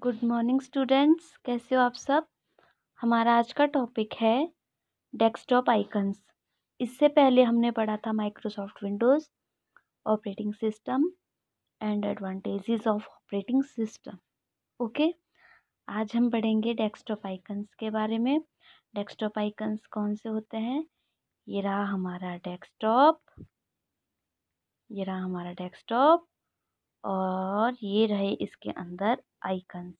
Good morning students कैसे हो आप सब हमारा आज का टॉपिक है डेस्कटॉप आइकन्स इससे पहले हमने पढ़ा था Microsoft Windows operating system and advantages of operating system okay आज हम पढ़ेंगे डेस्कटॉप आइकन्स के बारे में डेस्कटॉप आइकन्स कौन से होते हैं ये रहा हमारा डेस्कटॉप ये रहा हमारा डेस्कटॉप और ये रहे इसके अंदर आइकन्स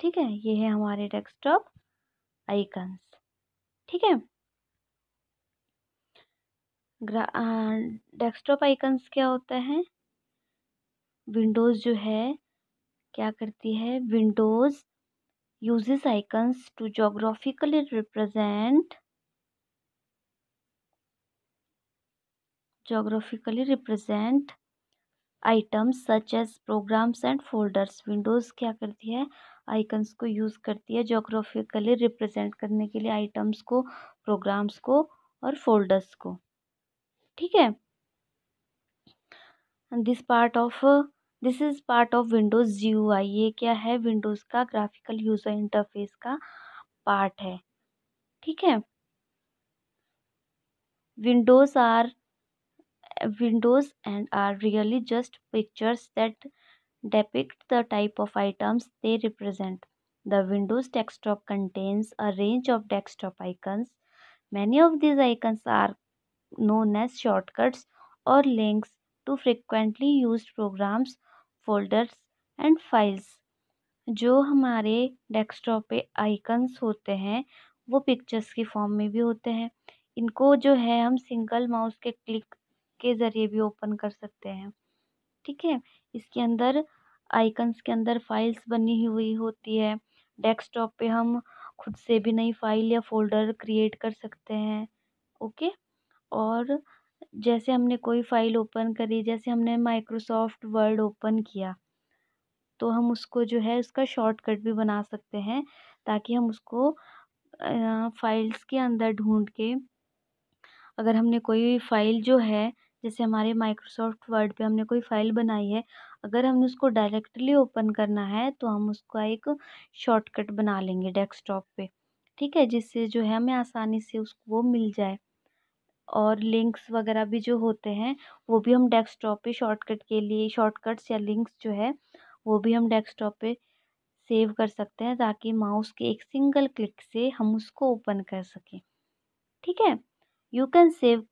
ठीक है ये है हमारे डेस्कटॉप आइकन्स ठीक है डेस्कटॉप आइकन्स क्या होता है विंडोज़ जो है क्या करती है Windows uses icons to geographically represent geographically represent items such as programs and folders Windows क्या करती है आइकन्स को यूज़ करती है जोग्राफिकली रिप्रेजेंट करने के लिए आइटम्स को प्रोग्राम्स को और फोल्डर्स को ठीक है this part of this is part of Windows G U I ये क्या है विंडोज़ का ग्राफिकल यूज़र इंटरफेस का पार्ट है ठीक है Windows are windows and are really just pictures that depict the type of items they represent. The Windows desktop contains a range of desktop icons. Many of these icons are known as shortcuts or links to frequently used programs, folders and files. जो हमारे desktop पे icons होते हैं वो pictures की form में भी होते हैं इनको जो है हम सिंगल माउस के क्लिक के ज़रिए भी ओपन कर सकते हैं ठीक है इसके अंदर आइकन्स के अंदर फाइल्स बनी हुई होती है डेस्कटॉप पे हम खुद से भी नई फाइल या फोल्डर क्रिएट कर सकते हैं ओके और जैसे हमने कोई फाइल ओपन करी जैसे हमने माइक्रोसॉफ्ट वर्ड ओपन किया तो हम उसको जो है उसका शॉर्टकट भी बना सकते हैं ताकि हम उसको फाइल्स के अंदर ढूंढ के अगर हमने कोई फाइल जो है जैसे हमारे माइक्रोसॉफ्ट वर्ड पे हमने कोई फाइल बनाई है अगर हमने उसको डायरेक्टली ओपन करना है तो हम उसका एक शॉर्टकट बना लेंगे डेस्कटॉप पे ठीक है जिससे जो है हमें आसानी से उसको वो मिल जाए और लिंक्स वगैरह भी जो होते हैं वो भी हम डेस्कटॉप पे शॉर्टकट के लिए शॉर्टकट्स या लिंक्स जो है वो भी हम डेस्कटॉप पे सेव कर सकते हैं ताकि माउस के एक सिंगल क्लिक से हम उसको ओपन कर सकें ठीक है you can save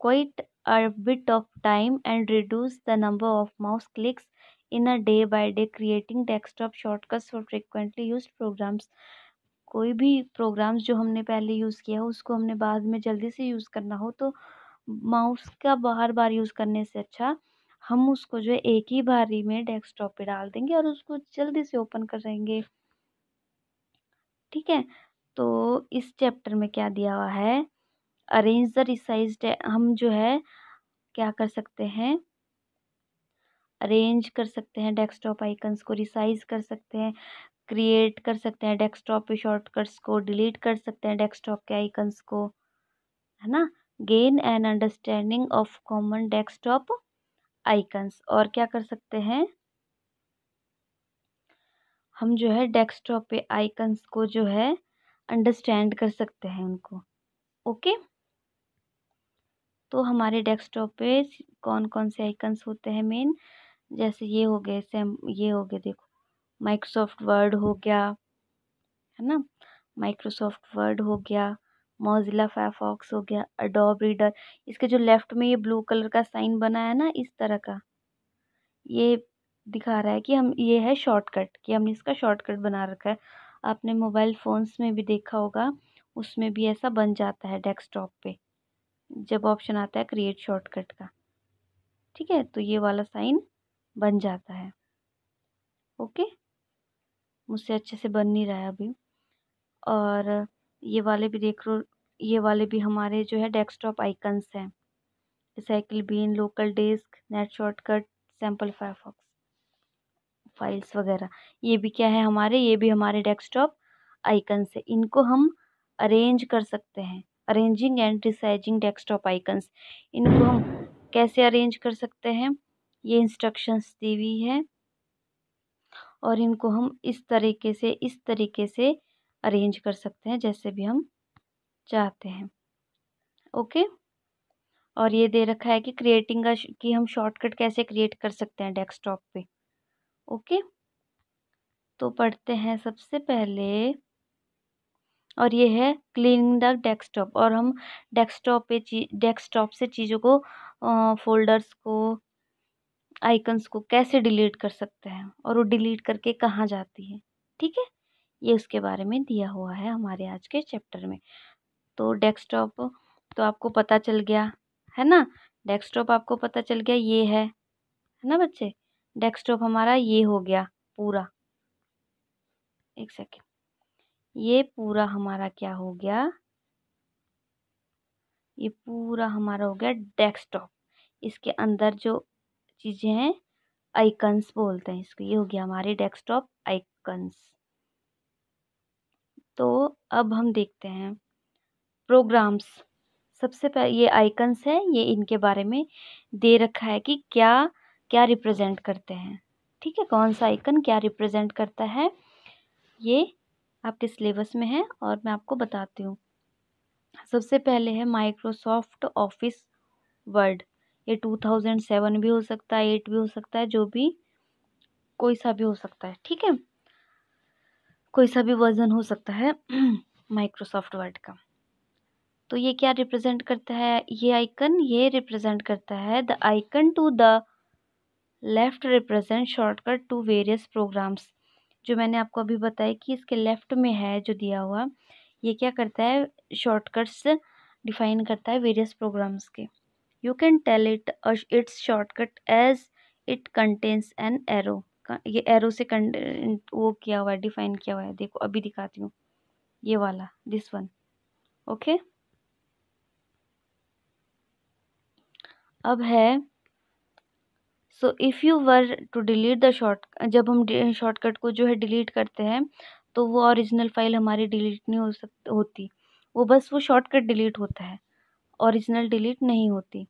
quite a bit of time and reduce the number of mouse clicks in a day by day creating desktop shortcuts for frequently used programs कोई भी प्रोग्राम्स जो हमने पहले यूज़ किया हो उसको हमने बाद में जल्दी से यूज़ करना हो तो माउस का बार बार यूज़ करने से अच्छा हम उसको जो है एक ही बारी में डेस्कटॉप पे डाल देंगे और उसको जल्दी से ओपन करेंगे ठीक है तो इस चैप्टर में क्या दिया हुआ है अरेंज द रिसाइज हम जो है क्या कर सकते हैं अरेंज कर सकते हैं डेस्कटॉप आइकन्स को रिसाइज कर सकते हैं क्रिएट कर सकते हैं डेस्कटॉप पे शॉर्टकट्स को डिलीट कर सकते हैं डेस्कटॉप के आइकन्स को है ना gain an understanding of common desktop icons और क्या कर सकते हैं हम जो है डेस्कटॉप पे आइकन्स को जो है अंडरस्टैंड कर सकते हैं उनको ओके okay? तो हमारे डेस्कटॉप पे कौन कौन से आइकन्स होते हैं मेन जैसे ये हो गए सेम ये हो गए देखो माइक्रोसॉफ्ट वर्ड हो गया है ना माइक्रोसॉफ्ट वर्ड हो गया मोजिला फायरफॉक्स हो गया अडोब रीडर इसके जो लेफ्ट में ये ब्लू कलर का साइन बना है ना इस तरह का ये दिखा रहा है कि हम ये है शॉर्टकट कि हमने इसका शॉर्टकट बना रखा है आपने मोबाइल फ़ोन्स में भी देखा होगा उसमें भी ऐसा बन जाता है डेस्कटॉप पे जब ऑप्शन आता है क्रिएट शॉर्टकट का ठीक है तो ये वाला साइन बन जाता है ओके मुझसे अच्छे से बन नहीं रहा है अभी और ये वाले भी देख लो ये वाले भी हमारे जो है डेस्कटॉप आइकन्स हैं recycle bin local disk net shortcut sample Firefox files वगैरह ये भी क्या है हमारे ये भी हमारे डेस्कटॉप आइकन से इनको हम अरेंज कर सकते हैं arranging and resizing desktop icons इनको हम कैसे अरेंज कर सकते हैं ये इंस्ट्रक्शंस दी हुई है और इनको हम इस तरीके से इस तरीके से अरेंज कर सकते हैं जैसे भी हम चाहते हैं ओके और ये दे रखा है कि क्रिएटिंग का कि हम शॉर्टकट कैसे क्रिएट कर सकते हैं डेस्कटॉप पे ओके तो पढ़ते हैं सबसे पहले और ये है क्लीन द डेस्कटॉप और हम डेस्कटॉप पे डेस्कटॉप से चीज़ों को फोल्डर्स को आइकन्स को कैसे डिलीट कर सकते हैं और वो डिलीट करके कहाँ जाती है ठीक है ये उसके बारे में दिया हुआ है हमारे आज के चैप्टर में तो डेस्कटॉप तो आपको पता चल गया है ना डेस्कटॉप आपको पता चल गया ये है है ना बच्चे डेस्कटॉप हमारा ये हो गया पूरा एक सेकेंड ये पूरा हमारा क्या हो गया ये पूरा हमारा हो गया डेस्कटॉप इसके अंदर जो चीज़ें हैं आइकन्स बोलते हैं इसको ये हो गया हमारे डेस्कटॉप आइकन्स तो अब हम देखते हैं प्रोग्राम्स सबसे पहले ये आइकन्स हैं ये इनके बारे में दे रखा है कि क्या क्या रिप्रेजेंट करते हैं ठीक है कौन सा आइकन क्या रिप्रेजेंट करता है ये आपके सिलेबस में है और मैं आपको बताती हूँ सबसे पहले है माइक्रोसॉफ्ट ऑफिस वर्ड ये टू थाउजेंड सेवन भी हो सकता है एट भी हो सकता है जो भी कोई सा भी हो सकता है ठीक है कोई सा भी वर्जन हो सकता है माइक्रोसॉफ्ट वर्ड का तो ये क्या रिप्रेजेंट करता है ये आइकन ये रिप्रेजेंट करता है the icon to the left represent shortcut to various programs जो मैंने आपको अभी बताया कि इसके लेफ़्ट में है जो दिया हुआ ये क्या करता है शॉर्टकट्स डिफाइन करता है वेरियस प्रोग्राम्स के you can tell it it's shortcut as it contains an arrow ये एरो से वो किया हुआ है डिफाइन किया हुआ है देखो अभी दिखाती हूँ ये वाला दिस वन ओके अब है so if you were to delete the short जब हम शॉर्टकट को जो है डिलीट करते हैं तो वो ओरिजिनल फाइल हमारी डिलीट नहीं हो सकती होती वो बस वो शॉर्टकट डिलीट होता है ओरिजिनल डिलीट नहीं होती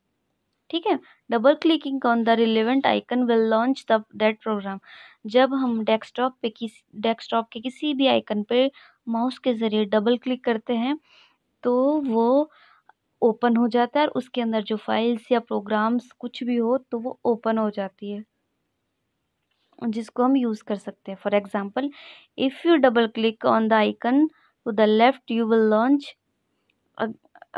ठीक है double clicking on the relevant icon will launch the that program जब हम डेस्कटॉप पे किस डेस्कटॉप के किसी भी आइकन पे माउस के ज़रिए डबल क्लिक करते हैं तो वो ओपन हो जाता है और उसके अंदर जो फाइल्स या प्रोग्राम्स कुछ भी हो तो वो ओपन हो जाती है जिसको हम यूज़ कर सकते हैं for example if you double click on the icon to the left you will launch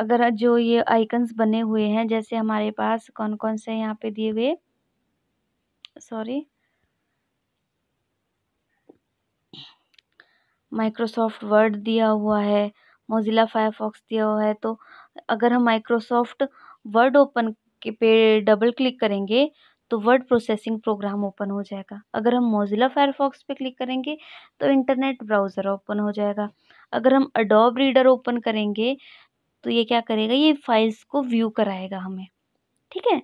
अगर जो ये आइकन्स बने हुए हैं जैसे हमारे पास कौन कौन से यहाँ पे दिए हुए सॉरी माइक्रोसॉफ्ट वर्ड दिया हुआ है मोजिला फायरफॉक्स दिया हुआ है तो अगर हम माइक्रोसॉफ्ट वर्ड ओपन के पे डबल क्लिक करेंगे तो वर्ड प्रोसेसिंग प्रोग्राम ओपन हो जाएगा अगर हम मोजिला फायरफॉक्स पे क्लिक करेंगे तो इंटरनेट ब्राउज़र ओपन हो जाएगा अगर हम अडोब रीडर ओपन करेंगे तो ये क्या करेगा ये फाइल्स को व्यू कराएगा हमें ठीक है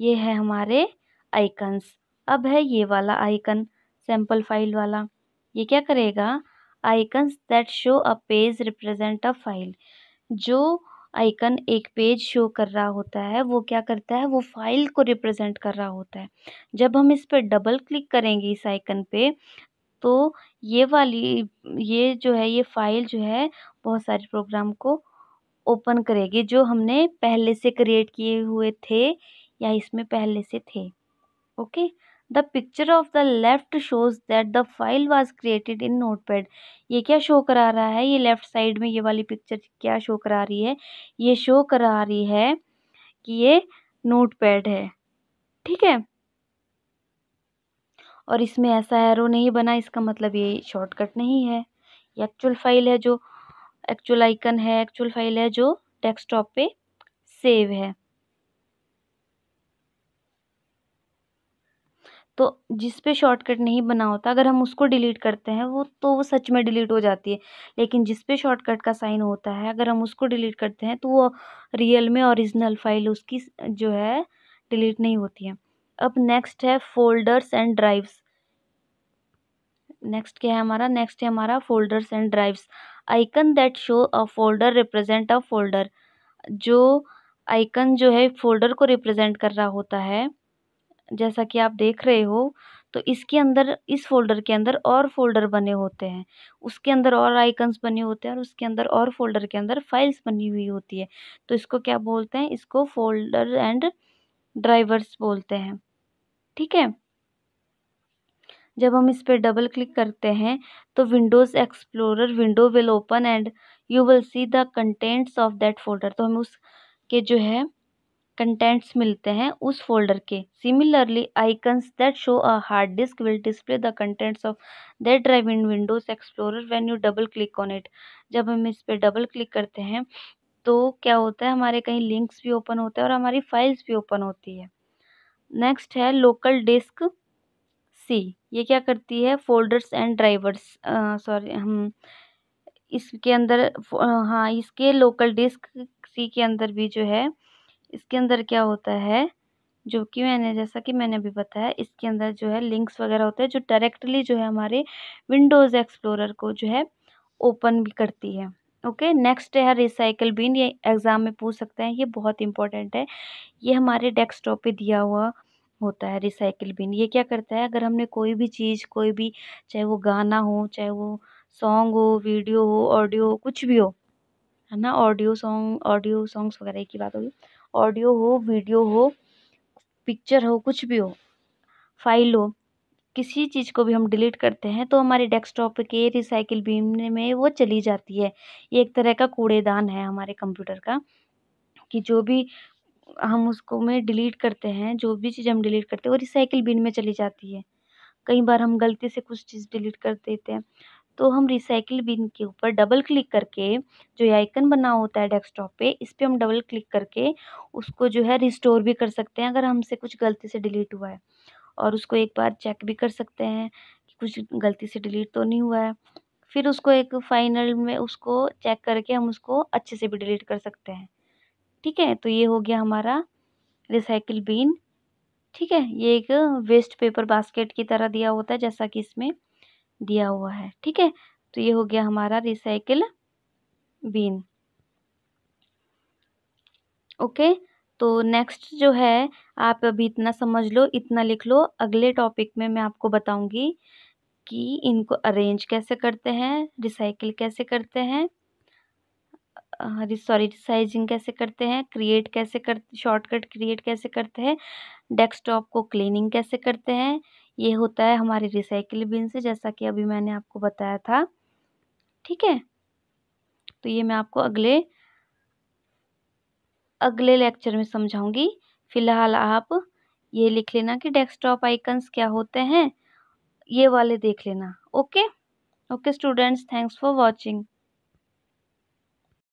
ये है हमारे आइकन्स अब है ये वाला आइकन सैम्पल फाइल वाला ये क्या करेगा icons that show a page represent a file जो आइकन एक पेज शो कर रहा होता है वो क्या करता है वो फाइल को रिप्रेजेंट कर रहा होता है जब हम इस पर डबल क्लिक करेंगे इस आइकन पे तो ये वाली ये जो है ये फाइल जो है बहुत सारे प्रोग्राम को ओपन करेगी जो हमने पहले से क्रिएट किए हुए थे या इसमें पहले से थे okay picture of the left shows that the file file created in notepad ये क्या शो करा रहा है ये लेफ्ट साइड में ये वाली पिक्चर क्या शो करा रही है ये शो करा रही है कि ये नोटपैड है ठीक है और इसमें ऐसा एरो नहीं बना इसका मतलब ये शॉर्टकट नहीं है ये एक्चुअल फाइल है जो एक्चुअल आइकन है एक्चुअल फाइल है जो डेस्कटॉप पे सेव है तो जिस पे शॉर्टकट नहीं बना होता अगर हम उसको डिलीट करते हैं वो तो वो सच में डिलीट हो जाती है लेकिन जिस पे शॉर्टकट का साइन होता है अगर हम उसको डिलीट करते हैं तो वो रियल में ओरिजिनल फाइल उसकी जो है डिलीट नहीं होती है अब नेक्स्ट है फोल्डर्स एंड ड्राइव्स नेक्स्ट क्या है हमारा नेक्स्ट है हमारा folders and drives icon that show a folder represent a folder जो आइकन जो है फोल्डर को रिप्रेजेंट कर रहा होता है जैसा कि आप देख रहे हो तो इसके अंदर इस फोल्डर के अंदर और फोल्डर बने होते हैं उसके अंदर और आइकन्स बने होते हैं और उसके अंदर और फोल्डर के अंदर फाइल्स बनी हुई होती है तो इसको क्या बोलते हैं इसको फोल्डर एंड ड्राइवर्स बोलते हैं ठीक है जब हम इस पर डबल क्लिक करते हैं तो Windows Explorer window will open and you will see the contents of that folder तो हम उसके जो है कंटेंट्स मिलते हैं उस फोल्डर के similarly icons that show a hard disk will display the contents of that drive in Windows Explorer when you double click on it जब हम इस पर डबल क्लिक करते हैं तो क्या होता है हमारे कहीं लिंक्स भी ओपन होते हैं और हमारी फाइल्स भी ओपन होती है नेक्स्ट है लोकल डिस्क सी ये क्या करती है फोल्डर्स एंड ड्राइवर्स सॉरी हम इसके अंदर हाँ इसके लोकल डिस्क सी के अंदर भी जो है इसके अंदर क्या होता है जो कि मैंने जैसा कि मैंने अभी बताया इसके अंदर जो है लिंक्स वगैरह होते हैं जो डायरेक्टली जो है हमारे विंडोज़ एक्सप्लोरर को जो है ओपन भी करती है ओके नेक्स्ट है रिसाइकल बिन ये एग्ज़ाम में पूछ सकते हैं ये बहुत इंपॉर्टेंट है ये हमारे डेस्कटॉप पे दिया हुआ होता है रिसाइकिल बिन ये क्या करता है अगर हमने कोई भी चीज़ कोई भी चाहे वो गाना हो चाहे वो सॉन्ग हो वीडियो हो ऑडियो हो कुछ भी हो है ना ऑडियो सॉन्ग ऑडियो सॉन्ग्स वगैरह की बात होगी ऑडियो हो वीडियो हो पिक्चर हो कुछ भी हो फाइल हो किसी चीज़ को भी हम डिलीट करते हैं तो हमारे डेस्कटॉप के रिसाइकिल बीन में वो चली जाती है ये एक तरह का कूड़ेदान है हमारे कंप्यूटर का कि जो भी हम उसको में डिलीट करते हैं जो भी चीज़ हम डिलीट करते हैं वो रिसाइकिल बीन में चली जाती है कई बार हम गलती से कुछ चीज़ डिलीट कर देते हैं तो हम रिसाइकिल बिन के ऊपर डबल क्लिक करके जो आइकन बना होता है डेस्कटॉप पे इस पर हम डबल क्लिक करके उसको जो है रिस्टोर भी कर सकते हैं अगर हमसे कुछ गलती से डिलीट हुआ है और उसको एक बार चेक भी कर सकते हैं कि कुछ गलती से डिलीट तो नहीं हुआ है फिर उसको एक फाइनल में उसको चेक करके हम उसको अच्छे से भी डिलीट कर सकते हैं ठीक है तो ये हो गया हमारा रिसाइकिल बिन ठीक है ये एक वेस्ट पेपर बास्केट की तरह दिया होता है जैसा कि इसमें दिया हुआ है ठीक है तो ये हो गया हमारा रिसाइकिल बीन ओके तो नेक्स्ट जो है आप अभी इतना समझ लो इतना लिख लो अगले टॉपिक में मैं आपको बताऊंगी कि इनको अरेंज कैसे करते हैं रिसाइकिल कैसे करते हैं सॉरी रिसाइजिंग कैसे करते हैं क्रिएट कैसे कर शॉर्टकट क्रिएट कैसे करते हैं डेस्कटॉप को क्लीनिंग कैसे करते हैं ये होता है हमारे रिसाइकिल बिन से जैसा कि अभी मैंने आपको बताया था ठीक है तो ये मैं आपको अगले अगले लेक्चर में समझाऊंगी फ़िलहाल आप ये लिख लेना कि डेस्कटॉप आइकन्स क्या होते हैं ये वाले देख लेना okay okay students thanks for watching